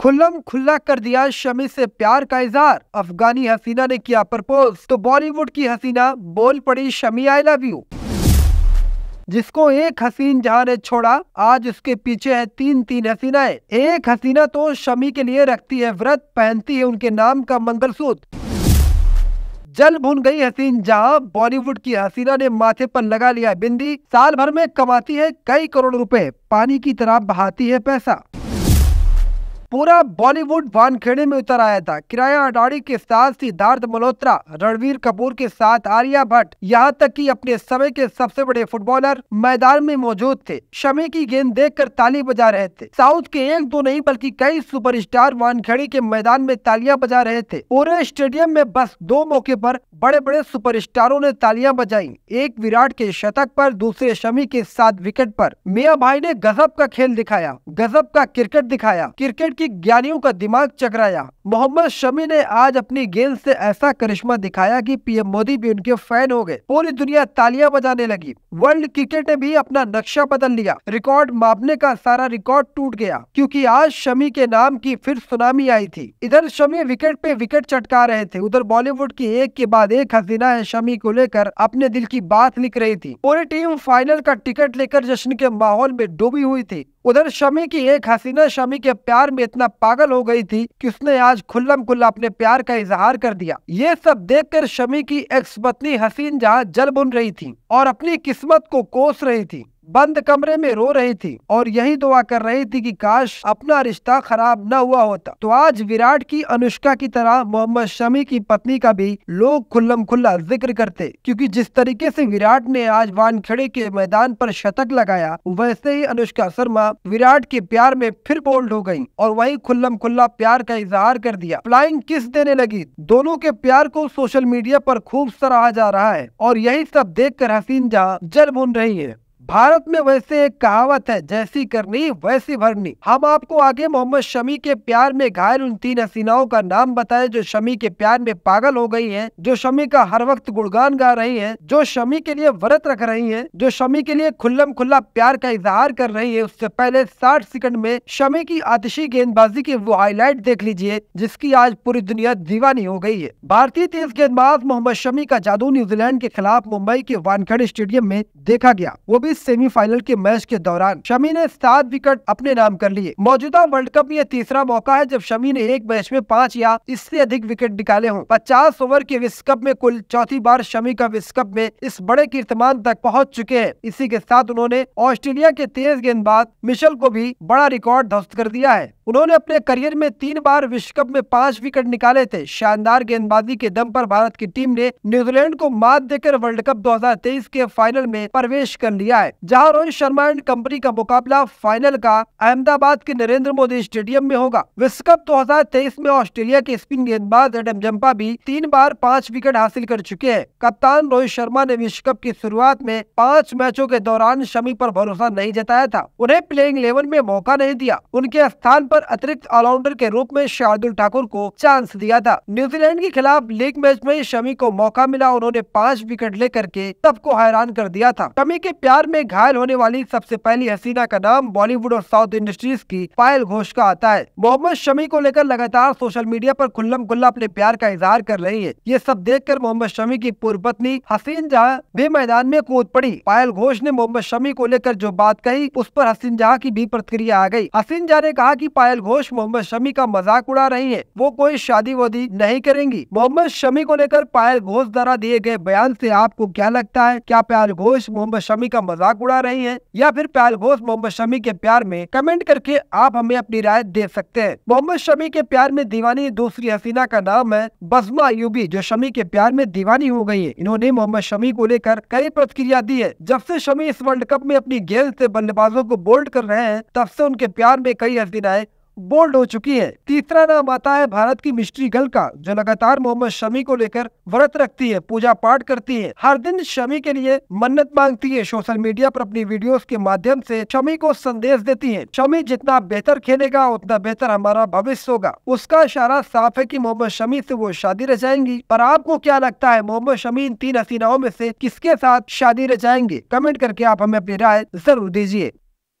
खुल्लम खुल्ला कर दिया शमी से प्यार का इजहार अफगानी हसीना ने किया प्रपोज तो बॉलीवुड की हसीना बोल पड़ी शमी आई लव यू जिसको एक हसीन जहां ने छोड़ा आज उसके पीछे है तीन तीन हसीनाएं एक हसीना तो शमी के लिए रखती है व्रत पहनती है उनके नाम का मंगलसूत्र जल भून गई हसीन जहां बॉलीवुड की हसीना ने माथे पर लगा लिया बिंदी साल भर में कमाती है कई करोड़ रुपए पानी की तरह बहाती है पैसा पूरा बॉलीवुड वानखेड़े में उतर आया था किराया अडाड़ी के साथ सिद्धार्थ मल्होत्रा रणवीर कपूर के साथ आर्या भट्ट यहाँ तक कि अपने समय के सबसे बड़े फुटबॉलर मैदान में मौजूद थे शमी की गेंद देखकर ताली बजा रहे थे साउथ के एक दो नहीं बल्कि कई सुपरस्टार वानखेड़े के मैदान में तालियां बजा रहे थे पूरे स्टेडियम में बस दो मौके पर बड़े बड़े सुपरस्टारों ने तालियां बजाई एक विराट के शतक पर दूसरे शमी के सात विकेट पर मिया भाई ने गजब का खेल दिखाया गजब का क्रिकेट दिखाया क्रिकेट कि ज्ञानियों का दिमाग चकराया मोहम्मद शमी ने आज अपनी गेंद से ऐसा करिश्मा दिखाया कि पीएम मोदी भी उनके फैन हो गए पूरी दुनिया तालियां बजाने लगी वर्ल्ड क्रिकेट ने भी अपना नक्शा बदल लिया रिकॉर्ड मापने का सारा रिकॉर्ड टूट गया क्योंकि आज शमी के नाम की फिर सुनामी आई थी इधर शमी विकेट पे विकेट चटका रहे थे उधर बॉलीवुड की एक के बाद एक हसीना है शमी को लेकर अपने दिल की बात लिख रही थी पूरी टीम फाइनल का टिकट लेकर जश्न के माहौल में डूबी हुई थी उधर शमी की एक हसीना शमी के प्यार में इतना पागल हो गई थी कि उसने आज खुल्लम खुल्ला अपने प्यार का इजहार कर दिया ये सब देखकर शमी की एक्स पत्नी हसीन जहाँ जल बुन रही थी और अपनी किस्मत को कोस रही थी बंद कमरे में रो रही थी और यही दुआ कर रही थी कि काश अपना रिश्ता खराब न हुआ होता तो आज विराट की अनुष्का की तरह मोहम्मद शमी की पत्नी का भी लोग खुल्लम खुल्ला जिक्र करते क्योंकि जिस तरीके से विराट ने आज वानखेड़े के मैदान पर शतक लगाया वैसे ही अनुष्का शर्मा विराट के प्यार में फिर बोल्ड हो गयी और वही खुल्लम खुल्ला प्यार का इजहार कर दिया फ्लाइंग किस देने लगी दोनों के प्यार को सोशल मीडिया आरोप खूब सराहा जा रहा है और यही सब देख कर हसीन जहाँ जल भून रही है भारत में वैसे एक कहावत है जैसी करनी वैसी भरनी हम आपको आगे मोहम्मद शमी के प्यार में घायल उन तीन हसीनाओं का नाम बताएं जो शमी के प्यार में पागल हो गई हैं, जो शमी का हर वक्त गुणगान गा रही हैं, जो शमी के लिए व्रत रख रही हैं, जो शमी के लिए खुल्लम खुल्ला प्यार का इजहार कर रही है उससे पहले साठ सेकंड में शमी की आतिशी गेंदबाजी की वो हाईलाइट देख लीजिए जिसकी आज पूरी दुनिया दीवानी हो गई है भारतीय तेज गेंदबाज मोहम्मद शमी का जादू न्यूजीलैंड के खिलाफ मुंबई के वानखेड़े स्टेडियम में देखा गया वो भी 2020 सेमीफाइनल के मैच के दौरान शमी ने सात विकेट अपने नाम कर लिए मौजूदा वर्ल्ड कप में यह तीसरा मौका है जब शमी ने एक मैच में पाँच या इससे अधिक विकेट निकाले हों पचास ओवर के विश्व कप में कुल चौथी बार शमी का विश्व कप में इस बड़े कीर्तमान तक पहुँच चुके हैं इसी के साथ उन्होंने ऑस्ट्रेलिया के तेज गेंदबाज मिशल को भी बड़ा रिकॉर्ड ध्वस्त कर दिया है उन्होंने अपने करियर में तीन बार विश्व कप में पांच विकेट निकाले थे शानदार गेंदबाजी के दम पर भारत की टीम ने न्यूजीलैंड को मात देकर वर्ल्ड कप 2023 के फाइनल में प्रवेश कर लिया है जहां रोहित शर्मा एंड कंपनी का मुकाबला फाइनल का अहमदाबाद के नरेंद्र मोदी स्टेडियम में होगा विश्व कप दो में ऑस्ट्रेलिया के स्पिन गेंदबाज एडम जम्पा भी तीन बार पाँच विकेट हासिल कर चुके हैं कप्तान रोहित शर्मा ने विश्व कप की शुरुआत में पाँच मैचों के दौरान शमी आरोप भरोसा नहीं जताया था उन्हें प्लेइंग इलेवन में मौका नहीं दिया उनके स्थान आरोप पर अतिरिक्त ऑलराउंडर के रूप में शार्दुल ठाकुर को चांस दिया था न्यूजीलैंड के खिलाफ लीग मैच में शमी को मौका मिला उन्होंने पाँच विकेट लेकर के सबको हैरान कर दिया था शमी के प्यार में घायल होने वाली सबसे पहली हसीना का नाम बॉलीवुड और साउथ इंडस्ट्रीज की पायल घोष का आता है मोहम्मद शमी को लेकर लगातार सोशल मीडिया आरोप खुल्लम खुल्ला अपने प्यार का इजहार कर रही है ये सब देख मोहम्मद शमी की पूर्व पत्नी हसीन जहाँ भी मैदान में कूद पड़ी पायल घोष ने मोहम्मद शमी को लेकर जो बात कही उस पर हसीन जहाँ की भी प्रतिक्रिया आ गयी हसीन जहाँ ने कहा की पायल पायल घोष मोहम्मद शमी का मजाक उड़ा रही है वो कोई शादी वादी नहीं करेंगी मोहम्मद शमी को लेकर पायल घोष द्वारा दिए गए बयान से आपको क्या लगता है क्या पायल घोष मोहम्मद शमी का मजाक उड़ा रही है या फिर पायल घोष मोहम्मद शमी के प्यार में कमेंट करके आप हमें अपनी राय दे सकते हैं मोहम्मद शमी के प्यार में दीवानी दूसरी हसीना का नाम है बजमा अयूबी जो शमी के प्यार में दीवानी हो गई है इन्होंने मोहम्मद शमी को लेकर कई प्रतिक्रिया दी है जब से शमी इस वर्ल्ड कप में अपनी गेंद से बल्लेबाजों को बोल्ड कर रहे हैं तब से उनके प्यार में कई हसीनाएं बोल्ड हो चुकी है तीसरा नाम आता है भारत की मिस्ट्री गर्ल का जो लगातार मोहम्मद शमी को लेकर व्रत रखती है पूजा पाठ करती है हर दिन शमी के लिए मन्नत मांगती है सोशल मीडिया पर अपनी वीडियोस के माध्यम से शमी को संदेश देती है शमी जितना बेहतर खेलेगा उतना बेहतर हमारा भविष्य होगा उसका इशारा साफ है की मोहम्मद शमी ऐसी वो शादी रचाएंगी पर आपको क्या लगता है मोहम्मद शमी इन तीन हसीनाओं में ऐसी किसके साथ शादी रचाएंगे कमेंट करके आप हमें अपनी राय जरूर दीजिए